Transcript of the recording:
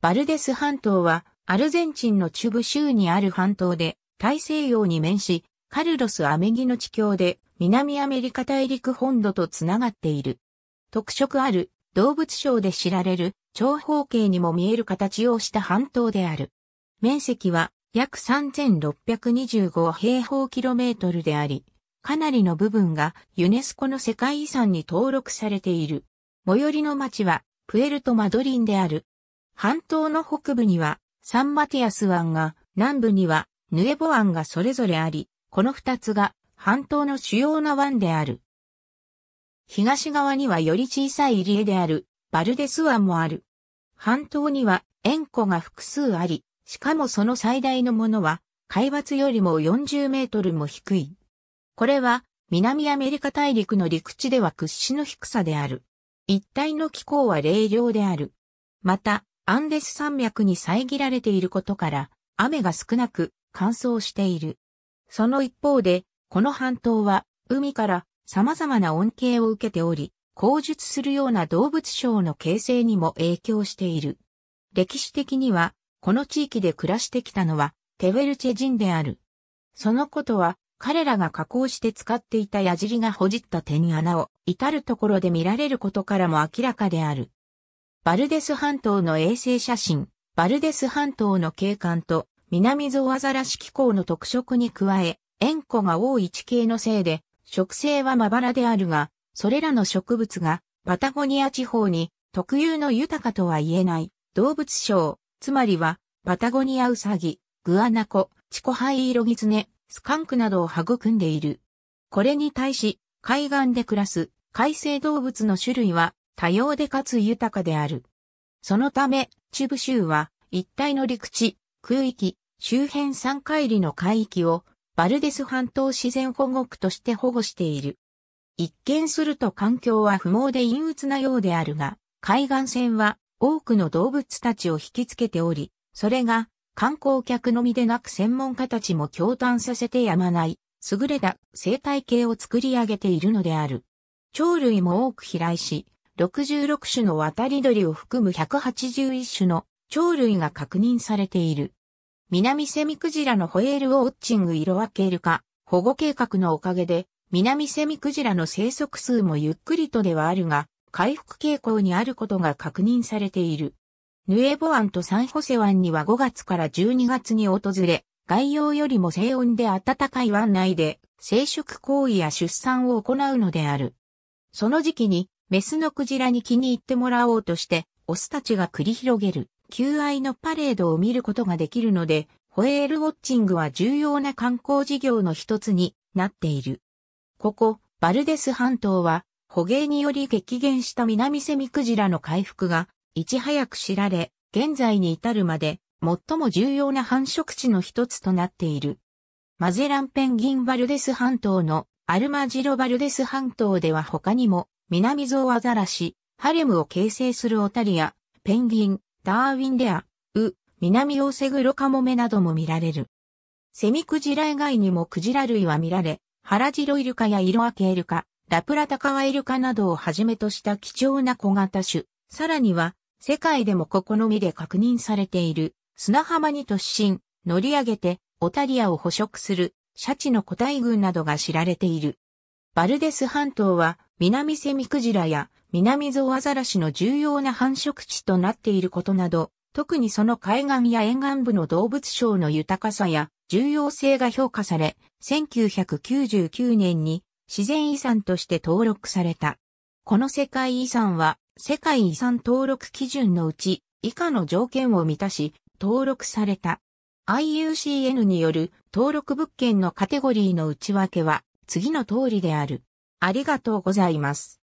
バルデス半島はアルゼンチンの中部州にある半島で大西洋に面し、カルロス・アメギの地境で南アメリカ大陸本土とつながっている。特色ある動物省で知られる長方形にも見える形をした半島である。面積は約3625平方キロメートルであり、かなりの部分がユネスコの世界遺産に登録されている。最寄りの町はプエルト・マドリンである。半島の北部にはサンマティアス湾が、南部にはヌエボ湾がそれぞれあり、この二つが半島の主要な湾である。東側にはより小さい入江であるバルデス湾もある。半島には塩湖が複数あり、しかもその最大のものは海抜よりも40メートルも低い。これは南アメリカ大陸の陸地では屈指の低さである。一帯の気候は冷涼である。また、アンデス山脈に遮られていることから、雨が少なく乾燥している。その一方で、この半島は海から様々な恩恵を受けており、口述するような動物省の形成にも影響している。歴史的には、この地域で暮らしてきたのは、テウェルチェ人である。そのことは、彼らが加工して使っていた矢尻がほじった手に穴を至るところで見られることからも明らかである。バルデス半島の衛星写真、バルデス半島の景観と南ゾアザラシ気候の特色に加え、塩湖が多い地形のせいで、植生はまばらであるが、それらの植物がパタゴニア地方に特有の豊かとは言えない動物賞、つまりはパタゴニアウサギ、グアナコ、チコハイイロギツネ、スカンクなどを育んでいる。これに対し、海岸で暮らす海生動物の種類は多様でかつ豊かである。そのため、中部州は、一帯の陸地、空域、周辺三海里の海域を、バルデス半島自然保護区として保護している。一見すると環境は不毛で陰鬱なようであるが、海岸線は多くの動物たちを引きつけており、それが観光客のみでなく専門家たちも共嘆させてやまない、優れた生態系を作り上げているのである。鳥類も多く飛来し、66種の渡り鳥を含む181種の鳥類が確認されている。南セミクジラのホエールウォッチング色分けるか、保護計画のおかげで、南セミクジラの生息数もゆっくりとではあるが、回復傾向にあることが確認されている。ヌエボ湾とサンホセ湾には5月から12月に訪れ、外洋よりも静温で暖かい湾内で生殖行為や出産を行うのである。その時期にメスのクジラに気に入ってもらおうとして、オスたちが繰り広げる、求愛のパレードを見ることができるので、ホエールウォッチングは重要な観光事業の一つになっている。ここ、バルデス半島は、捕鯨により激減した南セミクジラの回復が、いち早く知られ、現在に至るまで、最も重要な繁殖地の一つとなっている。マゼランペンギンバルデス半島のアルマジロバルデス半島では他にも南ゾウアザラシ、ハレムを形成するオタリア、ペンギン、ダーウィンレア、ウ、南オセグロカモメなども見られる。セミクジラ以外にもクジラ類は見られ、ハラジロイルカやイロアケイルカ、ラプラタカワイルカなどをはじめとした貴重な小型種、さらには、世界でもここのみで確認されている、砂浜に突進、乗り上げて、オタリアを捕食する、シャチの個体群などが知られている。バルデス半島は、南セミクジラや南ゾウアザラシの重要な繁殖地となっていることなど、特にその海岸や沿岸部の動物省の豊かさや重要性が評価され、1999年に自然遺産として登録された。この世界遺産は世界遺産登録基準のうち以下の条件を満たし登録された。IUCN による登録物件のカテゴリーの内訳は次の通りである。ありがとうございます。